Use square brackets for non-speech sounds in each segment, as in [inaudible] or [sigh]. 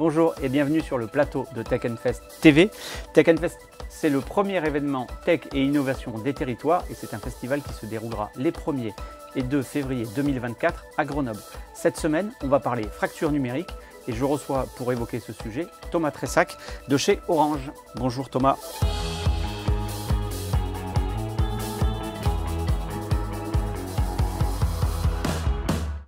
Bonjour et bienvenue sur le plateau de Tech Fest TV. Tech Fest, c'est le premier événement tech et innovation des territoires et c'est un festival qui se déroulera les 1er et 2 février 2024 à Grenoble. Cette semaine, on va parler fracture numérique et je reçois pour évoquer ce sujet Thomas Tressac de chez Orange. Bonjour Thomas.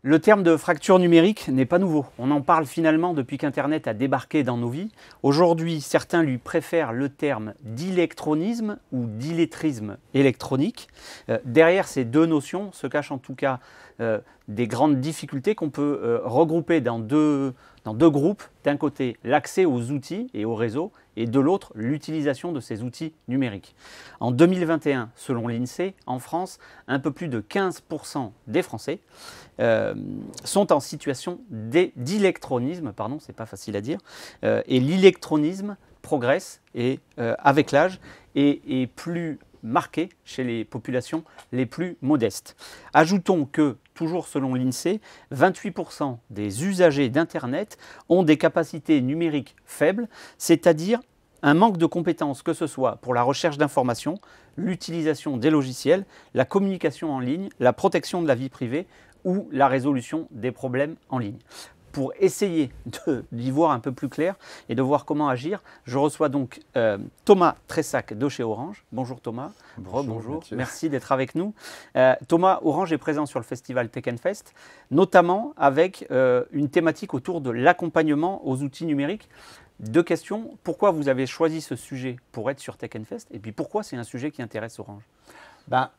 Le terme de fracture numérique n'est pas nouveau. On en parle finalement depuis qu'Internet a débarqué dans nos vies. Aujourd'hui, certains lui préfèrent le terme d'électronisme ou d'illettrisme électronique. Euh, derrière ces deux notions se cachent en tout cas euh, des grandes difficultés qu'on peut euh, regrouper dans dans deux groupes. D'un côté, l'accès aux outils et aux réseaux, et de l'autre l'utilisation de ces outils numériques. En 2021, selon l'INSEE, en France, un peu plus de 15% des Français euh, sont en situation d'électronisme, pardon, c'est pas facile à dire, euh, et l'électronisme progresse et, euh, avec l'âge et est plus marquée chez les populations les plus modestes. Ajoutons que, toujours selon l'INSEE, 28% des usagers d'Internet ont des capacités numériques faibles, c'est-à-dire un manque de compétences, que ce soit pour la recherche d'informations, l'utilisation des logiciels, la communication en ligne, la protection de la vie privée ou la résolution des problèmes en ligne pour essayer d'y voir un peu plus clair et de voir comment agir. Je reçois donc euh, Thomas Tressac de chez Orange. Bonjour Thomas. Bonjour. Merci d'être avec nous. Euh, Thomas, Orange est présent sur le festival Tech Fest, notamment avec euh, une thématique autour de l'accompagnement aux outils numériques. Deux questions. Pourquoi vous avez choisi ce sujet pour être sur Tech Fest Et puis pourquoi c'est un sujet qui intéresse Orange ben,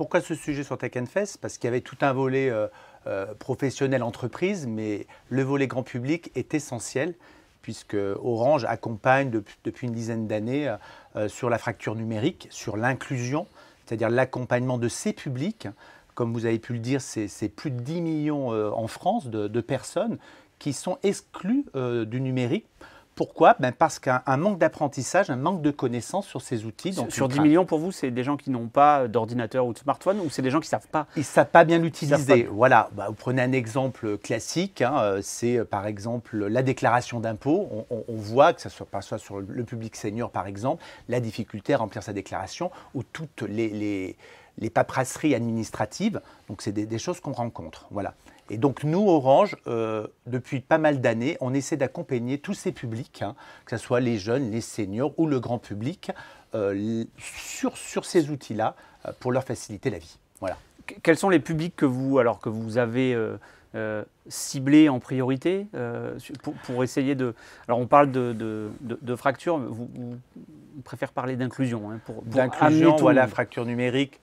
pourquoi ce sujet sur Tech Fest Parce qu'il y avait tout un volet euh, euh, professionnel entreprise, mais le volet grand public est essentiel puisque Orange accompagne depuis une dizaine d'années euh, sur la fracture numérique, sur l'inclusion, c'est-à-dire l'accompagnement de ces publics. Comme vous avez pu le dire, c'est plus de 10 millions en France de, de, personnes qui sont exclues du numérique pourquoi ben, Parce qu'un manque d'apprentissage, un manque de connaissances sur ces outils. sur 10 millions, pour vous, c'est des gens qui n'ont pas d'ordinateur ou de smartphone ou c'est des gens qui ne savent pas Ils ne savent pas bien l'utiliser. Voilà, bah, vous prenez un exemple classique, hein, euh, c'est euh, par exemple la déclaration d'impôt. On, voit que ce soit, soit sur le public senior par exemple, la difficulté à remplir sa déclaration ou toutes les les paperasseries administratives. Donc, c'est des, choses qu'on rencontre. Voilà. Et donc, nous, Orange, euh, depuis pas mal d'années, on essaie d'accompagner tous ces publics, hein, que ce soit les jeunes, les seniors ou le grand public, euh, sur, sur ces outils-là euh, pour leur faciliter la vie. Voilà. Quels sont les publics que vous, alors que vous avez ciblés en priorité pour, essayer de... Alors on parle de, de, fracture, mais vous, préférez parler d'inclusion. Hein, pour, pour d'inclusion, fracture numérique,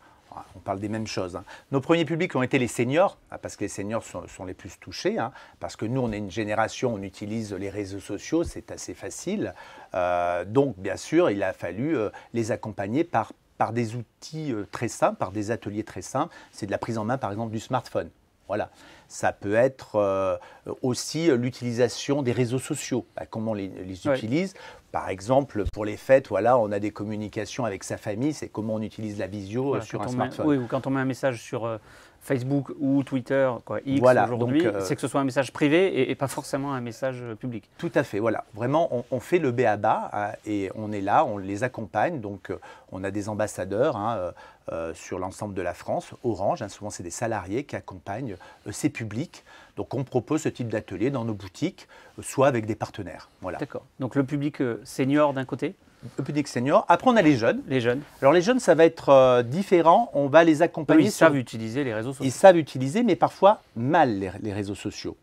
on parle des mêmes choses. Hein. Nos premiers publics ont été les seniors, ah, parce que les seniors sont, les plus touchés, hein, parce que nous, on est une génération, on utilise les réseaux sociaux, c'est assez facile. Euh, donc, bien sûr, il a fallu euh, les accompagner par, des outils euh, très simples, par des ateliers très simples. C'est de la prise en main, par exemple, du smartphone. Voilà. Ça peut être euh, aussi l'utilisation des réseaux sociaux, bah, comment on les, utilise. Par exemple, pour les fêtes, voilà, on a des communications avec sa famille, c'est comment on utilise la visio sur un smartphone. oui, ou quand on met un message sur, euh, Facebook ou Twitter, quoi, X voilà, aujourd'hui, euh, c'est que ce soit un message privé et, pas forcément un message euh, public. Tout à fait, voilà. Vraiment, on, fait le b à hein, et on est là, on les accompagne. Donc, euh, on a des ambassadeurs hein, sur l'ensemble de la France, Orange, hein. souvent c'est des salariés qui accompagnent ces publics. Donc, on propose ce type d'atelier dans nos boutiques, soit avec des partenaires. Voilà. D'accord. Donc, le public senior d'un côté public senior. Après, on a les jeunes. Les jeunes. Alors, les jeunes, ça va être euh, différent. On va les accompagner. ils savent utiliser les réseaux sociaux. Ils savent utiliser, mais parfois mal les, réseaux sociaux.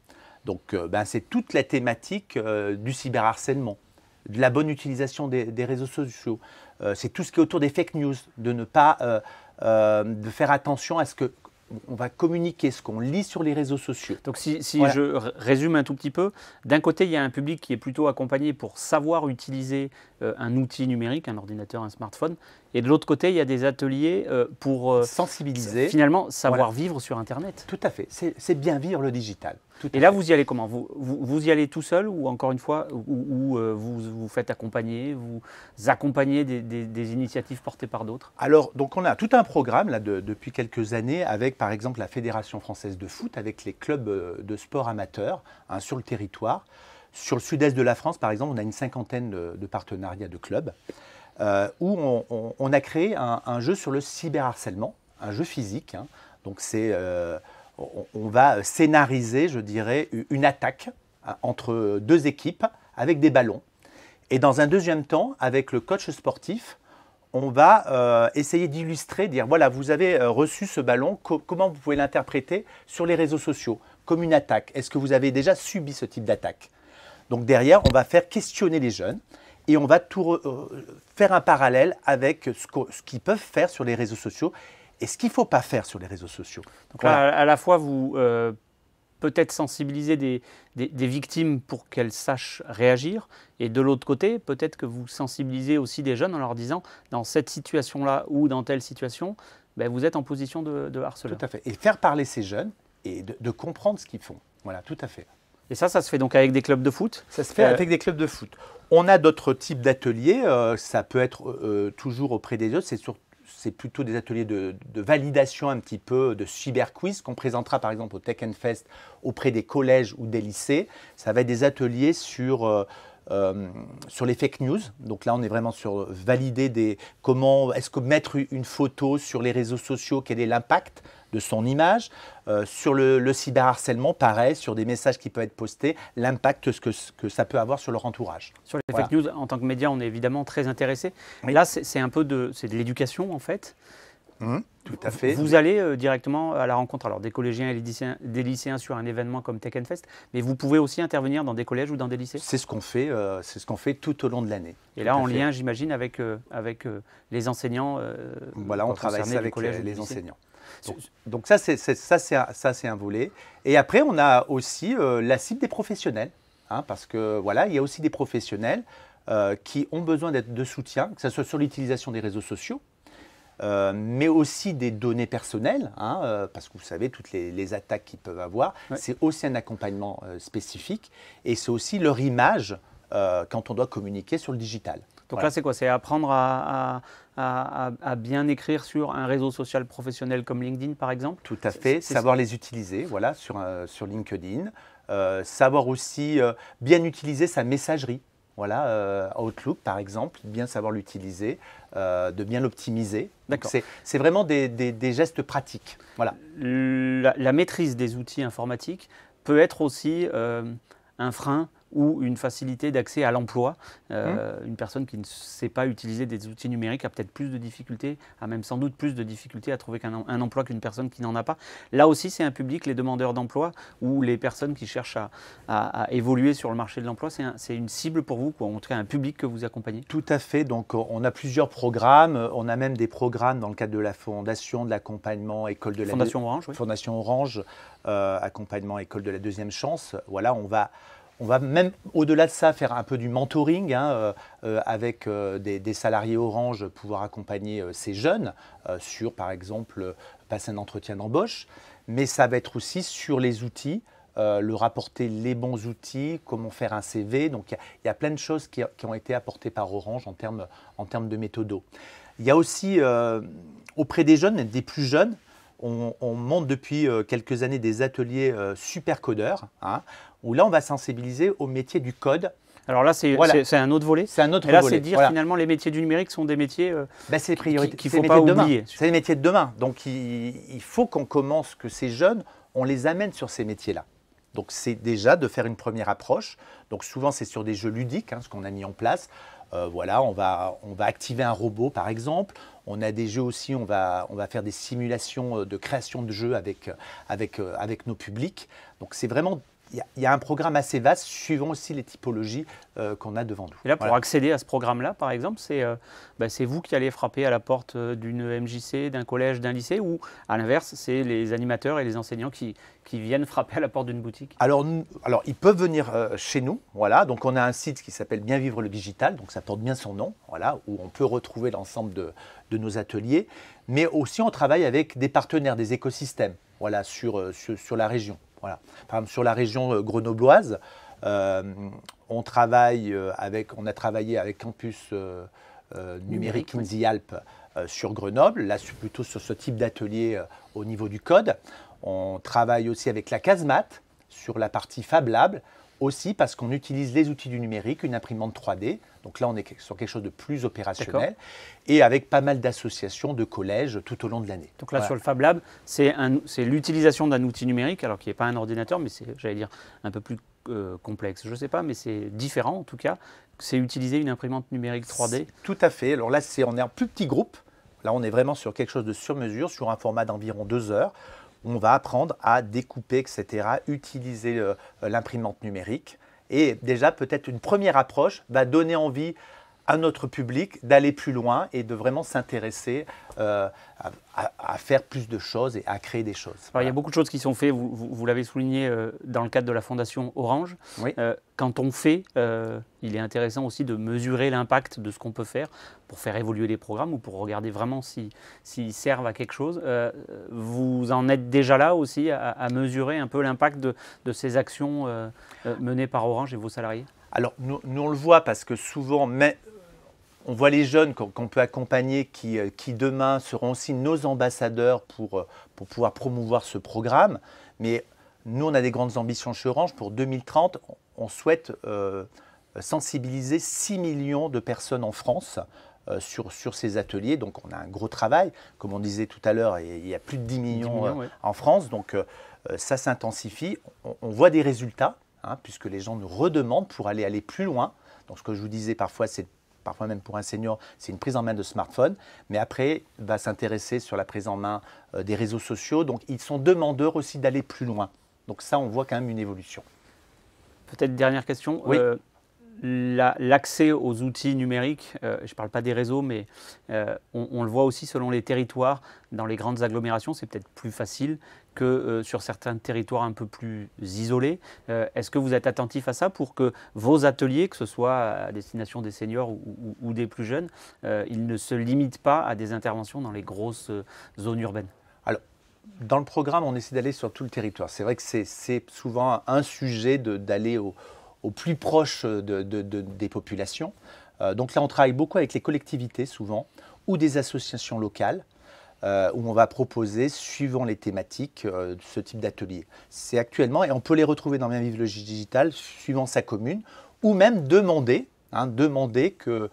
Donc, euh, ben, c'est toute la thématique euh, du cyberharcèlement, de la bonne utilisation des, réseaux sociaux. c'est tout ce qui est autour des fake news, de ne pas de faire attention à ce que on va communiquer ce qu'on lit sur les réseaux sociaux. Donc si, je résume un tout petit peu, d'un côté, il y a un public qui est plutôt accompagné pour savoir utiliser euh, un outil numérique, un ordinateur, un smartphone. Et de l'autre côté, il y a des ateliers euh, pour euh, sensibiliser, finalement savoir vivre sur Internet. Tout à fait, c'est bien vivre le digital. et là, vous y allez comment vous, vous, y allez tout seul ou encore une fois, où vous vous faites accompagner, vous accompagnez des, initiatives portées par d'autres Alors, donc on a tout un programme là, depuis quelques années avec par exemple la Fédération française de foot, avec les clubs de sport amateurs hein, sur le territoire. Sur le sud-est de la France, par exemple, on a une cinquantaine de, partenariats de clubs euh, où on, a créé un, jeu sur le cyberharcèlement, un jeu physique. Hein. Donc euh, on, va scénariser, je dirais, une attaque euh, entre deux équipes avec des ballons. Et dans un deuxième temps, avec le coach sportif, on va essayer d'illustrer, dire voilà, vous avez reçu ce ballon, comment vous pouvez l'interpréter sur les réseaux sociaux comme une attaque Est-ce que vous avez déjà subi ce type d'attaque donc derrière, on va faire questionner les jeunes et on va euh, faire un parallèle avec ce qu'ils peuvent faire sur les réseaux sociaux et ce qu'il ne faut pas faire sur les réseaux sociaux. Donc, à, la fois, vous euh, peut-être sensibiliser des, victimes pour qu'elles sachent réagir, et de l'autre côté, peut-être que vous sensibilisez aussi des jeunes en leur disant, dans cette situation-là ou dans telle situation, ben, vous êtes en position de, harceler. Tout à fait. Et faire parler ces jeunes et de comprendre ce qu'ils font. Voilà, tout à fait. Et ça, ça se fait donc avec des clubs de foot Ça se fait euh, avec des clubs de foot. On a d'autres types d'ateliers. Euh, ça peut être euh, toujours auprès des autres. C'est c'est plutôt des ateliers de, validation un petit peu de cyber-quiz qu'on présentera par exemple au Tech and Fest auprès des collèges ou des lycées. Ça va être des ateliers sur euh, sur les fake news. Donc là, on est vraiment sur valider des comment est-ce que mettre une photo sur les réseaux sociaux, quel est l'impact de son image. Euh, sur le, le, cyberharcèlement, pareil, sur des messages qui peuvent être postés, l'impact que, que, ça peut avoir sur leur entourage. Sur les fake news, en tant que média, on est évidemment très intéressé. Mais là, c'est un peu de, de l'éducation en fait. Hein tout à fait. Vous allez euh, directement à la rencontre alors, des collégiens et des lycéens sur un événement comme Tech Fest, mais vous pouvez aussi intervenir dans des collèges ou dans des lycées C'est ce qu'on fait, euh, c'est ce qu'on fait tout au long de l'année. Et là, en lien, j'imagine, avec, euh, avec les enseignants. voilà, on travaille ça avec collèges les, les enseignants. Donc, ça, c'est ça, c'est un, volet. Et après, on a aussi la cible des professionnels, hein, parce que voilà, il y a aussi des professionnels qui ont besoin d'être de soutien, que ce soit sur l'utilisation des réseaux sociaux, euh, mais aussi des données personnelles, hein, euh, parce que vous savez, toutes les, attaques qu'ils peuvent avoir, c'est aussi un accompagnement euh, spécifique, et c'est aussi leur image quand on doit communiquer sur le digital. Donc là, c'est quoi C'est apprendre à, bien écrire sur un réseau social professionnel comme LinkedIn, par exemple Tout à fait, savoir les utiliser, voilà, sur, LinkedIn. savoir aussi bien utiliser sa messagerie. Voilà, euh, Outlook par exemple, bien savoir l'utiliser, euh, de bien l'optimiser. C'est vraiment des, gestes pratiques. Voilà. La, maîtrise des outils informatiques peut être aussi euh, un frein ou une facilité d'accès à l'emploi. Euh, mmh. Une personne qui ne sait pas utiliser des outils numériques a peut-être plus de difficultés, a même sans doute plus de difficultés à trouver un, emploi qu'une personne qui n'en a pas. Là aussi, c'est un public, les demandeurs d'emploi ou les personnes qui cherchent à, évoluer sur le marché de l'emploi. C'est une cible pour vous, quoi. en tout un public que vous accompagnez. Tout à fait. Donc, on a plusieurs programmes. On a même des programmes dans le cadre de la fondation, de l'accompagnement école de la Fondation Orange. Fondation Orange, euh, accompagnement école de la deuxième chance. Voilà, on va on va même au-delà de ça faire un peu du mentoring hein, euh, euh, avec euh, des, salariés Orange, pouvoir accompagner ces jeunes sur, par exemple, passer un entretien d'embauche. Mais ça va être aussi sur les outils, leur apporter les bons outils, comment faire un CV. Donc il y, a plein de choses qui, ont été apportées par Orange en termes en termes de méthodo. Il y a aussi auprès des jeunes, des plus jeunes, on, monte depuis euh, quelques années des ateliers euh, super codeurs, hein, où là, on va sensibiliser au métier du code. Alors là, c'est un autre volet. C'est un autre Et là, c'est dire finalement les métiers du numérique sont des métiers euh, ben, c'est qu'il ne faut pas oublier. C'est les métiers de demain. Donc il, faut qu'on commence, que ces jeunes, on les amène sur ces métiers-là. Donc c'est déjà de faire une première approche. Donc souvent c'est sur des jeux ludiques, hein, ce qu'on a mis en place. Euh, voilà, on va, on va activer un robot par exemple. On a des jeux aussi, on va, on va faire des simulations euh, de création de jeux avec, euh, avec, avec nos publics. Donc c'est vraiment il y, a un programme assez vaste suivant aussi les typologies euh, qu'on a devant nous. Et là, pour accéder à ce programme-là, par exemple, euh, bah, c'est vous qui allez frapper à la porte euh, d'une MJC, d'un collège, d'un lycée, ou à l'inverse, c'est les animateurs et les enseignants qui, viennent frapper à la porte d'une boutique alors, ils peuvent venir chez nous, voilà. Donc, on a un site qui s'appelle Bien Vivre le Digital, donc ça porte bien son nom, voilà, où on peut retrouver l'ensemble de, nos ateliers. Mais aussi, on travaille avec des partenaires, des écosystèmes, voilà, sur la région. Voilà. Par exemple, sur la région euh, grenobloise, euh, on, travaille euh, avec, on a travaillé avec Campus Numérique in the Alpes sur Grenoble, là plutôt sur ce type d'atelier au niveau du code. On travaille aussi avec la Casemate sur la partie Fab aussi parce qu'on utilise les outils du numérique, une imprimante 3D. Donc là, on est sur quelque chose de plus opérationnel et avec pas mal d'associations, de collèges tout au long de l'année. Donc là, sur le Fab Lab, c'est l'utilisation d'un outil numérique, alors qui n'est pas un ordinateur, mais c'est, j'allais dire, un peu plus euh, complexe. Je ne sais pas, mais c'est différent en tout cas. C'est utiliser une imprimante numérique 3D Tout à fait. Alors là, on est en plus petit groupe. Là, on est vraiment sur quelque chose de sur mesure, sur un format d'environ deux heures on va apprendre à découper, etc., utiliser euh, l'imprimante numérique. Et déjà, peut-être une première approche va donner envie à notre public d'aller plus loin et de vraiment s'intéresser euh, à, faire plus de choses et à créer des choses. Il y a beaucoup de choses qui sont faites, vous, l'avez souligné euh, dans le cadre de la Fondation Orange. Euh, quand on fait, il est intéressant aussi de mesurer l'impact de ce qu'on peut faire pour faire évoluer les programmes ou pour regarder vraiment s'ils si, servent à quelque chose. vous en êtes déjà là aussi à, mesurer un peu l'impact de, ces actions menées par Orange et vos salariés alors, nous, on le voit parce que souvent, mais euh, on voit les jeunes qu'on peut accompagner euh, qui, demain seront aussi nos ambassadeurs pour, euh, pour pouvoir promouvoir ce programme. Mais nous, on a des grandes ambitions chez Orange. Pour 2030, on souhaite sensibiliser 6 millions de personnes en France sur, ces ateliers. Donc on a un gros travail. Comme on disait tout à l'heure, il y a plus de 10 millions, en France. Donc ça s'intensifie. on voit des résultats. Hein, puisque les gens nous redemandent pour aller aller plus loin. Donc ce que je vous disais parfois, c'est parfois même pour un senior, c'est une prise en main de smartphone. Mais après, va s'intéresser sur la prise en main euh, des réseaux sociaux. Donc, ils sont demandeurs aussi d'aller plus loin. Donc ça, on voit quand même une évolution. Peut-être dernière question. Oui. Euh, l'accès aux outils numériques, euh, je ne parle pas des réseaux, mais euh, on, le voit aussi selon les territoires. Dans les grandes agglomérations, c'est peut-être plus facile que euh, sur certains territoires un peu plus isolés. Est-ce que vous êtes attentif à ça pour que vos ateliers, que ce soit à destination des seniors ou, des plus jeunes, ils ne se limitent pas à des interventions dans les grosses zones urbaines Alors, dans le programme, on essaie d'aller sur tout le territoire. C'est vrai que c'est souvent un sujet d'aller au au plus proche des populations. Euh, donc là, on travaille beaucoup avec les collectivités souvent ou des associations locales. Euh, où on va proposer, suivant les thématiques, euh, ce type d'atelier. C'est actuellement, et on peut les retrouver dans Bien Vivre le Digital, suivant sa commune, ou même demander, qu'on hein, demander que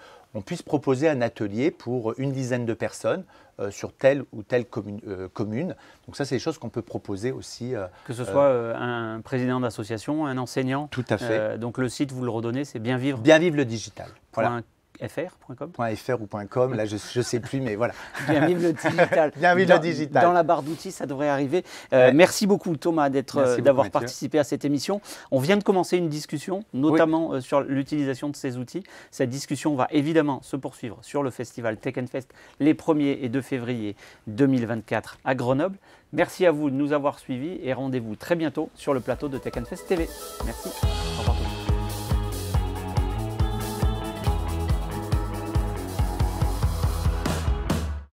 puisse proposer un atelier pour une dizaine de personnes euh, sur telle ou telle euh, commune. Donc ça, c'est des choses qu'on peut proposer aussi. Euh, que ce soit un président d'association, un enseignant. Tout à fait. donc le site, vous le redonnez, c'est Bien Vivre. Bien Vivre le digital. Voilà. .fr.com .fr ou là je ne sais plus, mais voilà. [laughs] Bienvenue le digital. [laughs] dans, digital. Dans la barre d'outils, ça devrait arriver. Euh, merci beaucoup Thomas euh, d'avoir participé à cette émission. On vient de commencer une discussion, notamment euh, sur l'utilisation de ces outils. Cette discussion va évidemment se poursuivre sur le festival Tech Fest les 1er et 2 février 2024 à Grenoble. Merci à vous de nous avoir suivis et rendez-vous très bientôt sur le plateau de Tech Fest TV. Merci. Au revoir.